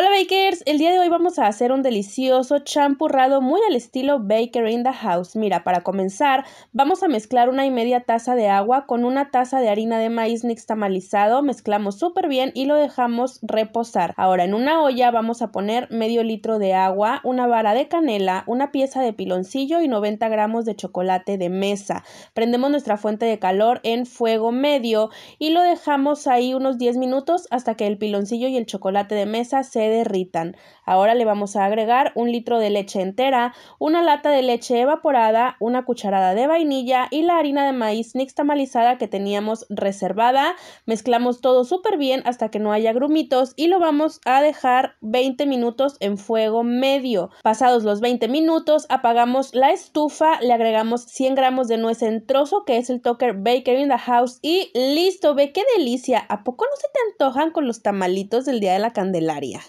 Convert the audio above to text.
Hola bakers, el día de hoy vamos a hacer un delicioso champurrado muy al estilo Baker in the House. Mira, para comenzar vamos a mezclar una y media taza de agua con una taza de harina de maíz nixtamalizado, mezclamos súper bien y lo dejamos reposar. Ahora en una olla vamos a poner medio litro de agua, una vara de canela, una pieza de piloncillo y 90 gramos de chocolate de mesa. Prendemos nuestra fuente de calor en fuego medio y lo dejamos ahí unos 10 minutos hasta que el piloncillo y el chocolate de mesa se derritan. Ahora le vamos a agregar un litro de leche entera, una lata de leche evaporada, una cucharada de vainilla y la harina de maíz nixtamalizada que teníamos reservada. Mezclamos todo súper bien hasta que no haya grumitos y lo vamos a dejar 20 minutos en fuego medio. Pasados los 20 minutos, apagamos la estufa, le agregamos 100 gramos de nuez en trozo, que es el toker Baker in the House, y listo, ve qué delicia. ¿A poco no se te antojan con los tamalitos del día de la Candelaria?